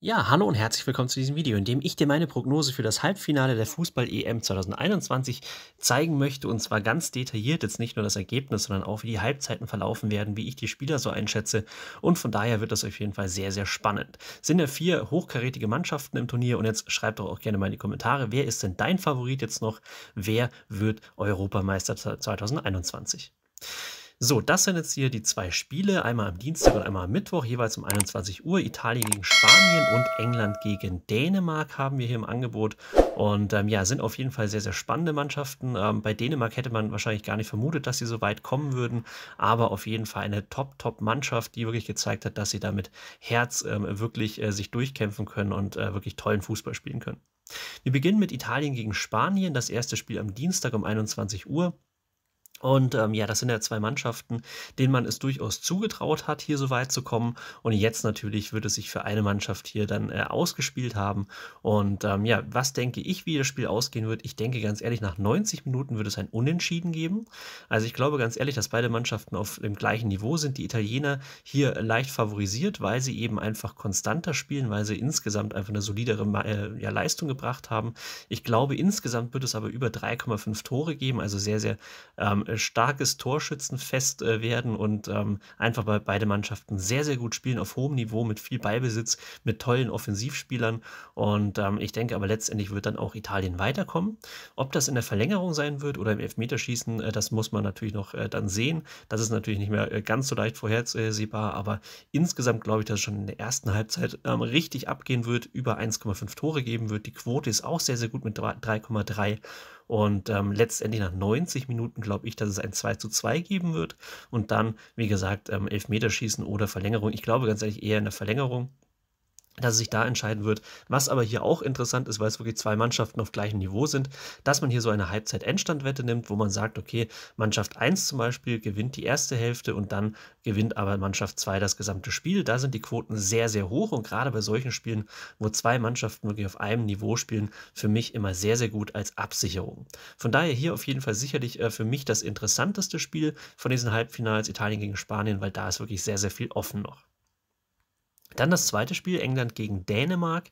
Ja, hallo und herzlich willkommen zu diesem Video, in dem ich dir meine Prognose für das Halbfinale der Fußball-EM 2021 zeigen möchte und zwar ganz detailliert, jetzt nicht nur das Ergebnis, sondern auch wie die Halbzeiten verlaufen werden, wie ich die Spieler so einschätze und von daher wird das auf jeden Fall sehr, sehr spannend. Sind ja vier hochkarätige Mannschaften im Turnier und jetzt schreibt doch auch gerne mal in die Kommentare, wer ist denn dein Favorit jetzt noch, wer wird Europameister 2021? So, das sind jetzt hier die zwei Spiele, einmal am Dienstag und einmal am Mittwoch, jeweils um 21 Uhr. Italien gegen Spanien und England gegen Dänemark haben wir hier im Angebot. Und ähm, ja, sind auf jeden Fall sehr, sehr spannende Mannschaften. Ähm, bei Dänemark hätte man wahrscheinlich gar nicht vermutet, dass sie so weit kommen würden, aber auf jeden Fall eine Top-Top-Mannschaft, die wirklich gezeigt hat, dass sie da mit Herz ähm, wirklich äh, sich durchkämpfen können und äh, wirklich tollen Fußball spielen können. Wir beginnen mit Italien gegen Spanien, das erste Spiel am Dienstag um 21 Uhr. Und ähm, ja, das sind ja zwei Mannschaften, denen man es durchaus zugetraut hat, hier so weit zu kommen. Und jetzt natürlich wird es sich für eine Mannschaft hier dann äh, ausgespielt haben. Und ähm, ja, was denke ich, wie das Spiel ausgehen wird? Ich denke ganz ehrlich, nach 90 Minuten wird es ein Unentschieden geben. Also ich glaube ganz ehrlich, dass beide Mannschaften auf dem gleichen Niveau sind. Die Italiener hier leicht favorisiert, weil sie eben einfach konstanter spielen, weil sie insgesamt einfach eine solidere äh, ja, Leistung gebracht haben. Ich glaube, insgesamt wird es aber über 3,5 Tore geben, also sehr, sehr ähm, äh, starkes Torschützenfest äh, werden und ähm, einfach bei beide Mannschaften sehr, sehr gut spielen, auf hohem Niveau, mit viel Ballbesitz, mit tollen Offensivspielern. Und ähm, ich denke aber letztendlich wird dann auch Italien weiterkommen. Ob das in der Verlängerung sein wird oder im Elfmeterschießen, äh, das muss man natürlich noch äh, dann sehen. Das ist natürlich nicht mehr äh, ganz so leicht vorhersehbar, aber insgesamt glaube ich, dass es schon in der ersten Halbzeit ähm, richtig abgehen wird, über 1,5 Tore geben wird. Die Quote ist auch sehr, sehr gut mit 3,3. Und ähm, letztendlich nach 90 Minuten glaube ich, dass es ein 2 zu 2 geben wird. Und dann, wie gesagt, ähm, Elfmeterschießen oder Verlängerung. Ich glaube ganz ehrlich eher in der Verlängerung dass es sich da entscheiden wird. Was aber hier auch interessant ist, weil es wirklich zwei Mannschaften auf gleichem Niveau sind, dass man hier so eine Halbzeit-Endstandwette nimmt, wo man sagt, okay, Mannschaft 1 zum Beispiel gewinnt die erste Hälfte und dann gewinnt aber Mannschaft 2 das gesamte Spiel. Da sind die Quoten sehr, sehr hoch und gerade bei solchen Spielen, wo zwei Mannschaften wirklich auf einem Niveau spielen, für mich immer sehr, sehr gut als Absicherung. Von daher hier auf jeden Fall sicherlich äh, für mich das interessanteste Spiel von diesen Halbfinals Italien gegen Spanien, weil da ist wirklich sehr, sehr viel offen noch. Dann das zweite Spiel, England gegen Dänemark.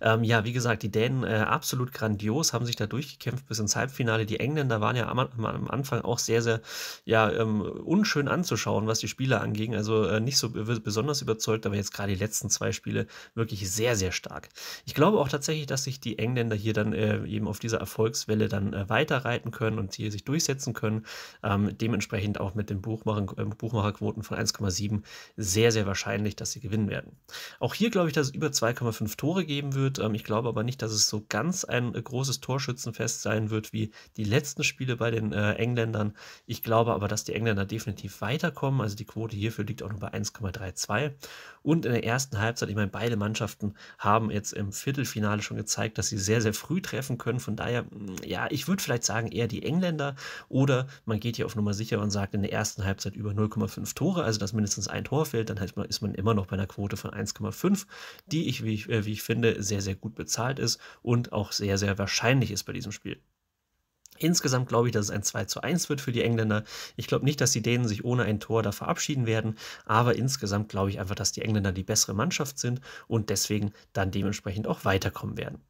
Ähm, ja, wie gesagt, die Dänen äh, absolut grandios, haben sich da durchgekämpft bis ins Halbfinale. Die Engländer waren ja am, am Anfang auch sehr, sehr ja, ähm, unschön anzuschauen, was die Spiele anging. Also äh, nicht so besonders überzeugt, aber jetzt gerade die letzten zwei Spiele wirklich sehr, sehr stark. Ich glaube auch tatsächlich, dass sich die Engländer hier dann äh, eben auf dieser Erfolgswelle dann äh, weiterreiten können und hier sich durchsetzen können. Ähm, dementsprechend auch mit den Buchmacher ähm, Buchmacherquoten von 1,7 sehr, sehr wahrscheinlich, dass sie gewinnen werden. Auch hier glaube ich, dass es über 2,5 Tore geben wird. Ähm, ich glaube aber nicht, dass es so ganz ein äh, großes Torschützenfest sein wird wie die letzten Spiele bei den äh, Engländern. Ich glaube aber, dass die Engländer definitiv weiterkommen. Also die Quote hierfür liegt auch noch bei 1,32. Und in der ersten Halbzeit, ich meine, beide Mannschaften haben jetzt im Viertelfinale schon gezeigt, dass sie sehr, sehr früh treffen können. Von daher, mm, ja, ich würde vielleicht sagen, eher die Engländer. Oder man geht hier auf Nummer sicher und sagt in der ersten Halbzeit über 0,5 Tore, also dass mindestens ein Tor fällt, dann ist man immer noch bei einer Quote von von 1,5, die ich wie, ich, äh, wie ich finde, sehr, sehr gut bezahlt ist und auch sehr, sehr wahrscheinlich ist bei diesem Spiel. Insgesamt glaube ich, dass es ein 2 zu 1 wird für die Engländer. Ich glaube nicht, dass die Dänen sich ohne ein Tor da verabschieden werden, aber insgesamt glaube ich einfach, dass die Engländer die bessere Mannschaft sind und deswegen dann dementsprechend auch weiterkommen werden.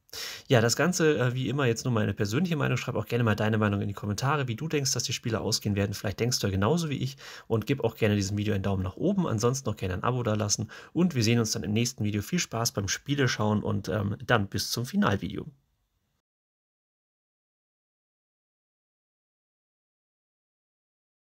Ja, das Ganze, äh, wie immer, jetzt nur meine persönliche Meinung. Schreib auch gerne mal deine Meinung in die Kommentare, wie du denkst, dass die Spiele ausgehen werden. Vielleicht denkst du ja genauso wie ich und gib auch gerne diesem Video einen Daumen nach oben. Ansonsten auch gerne ein Abo da lassen und wir sehen uns dann im nächsten Video. Viel Spaß beim Spiele schauen und ähm, dann bis zum Finalvideo.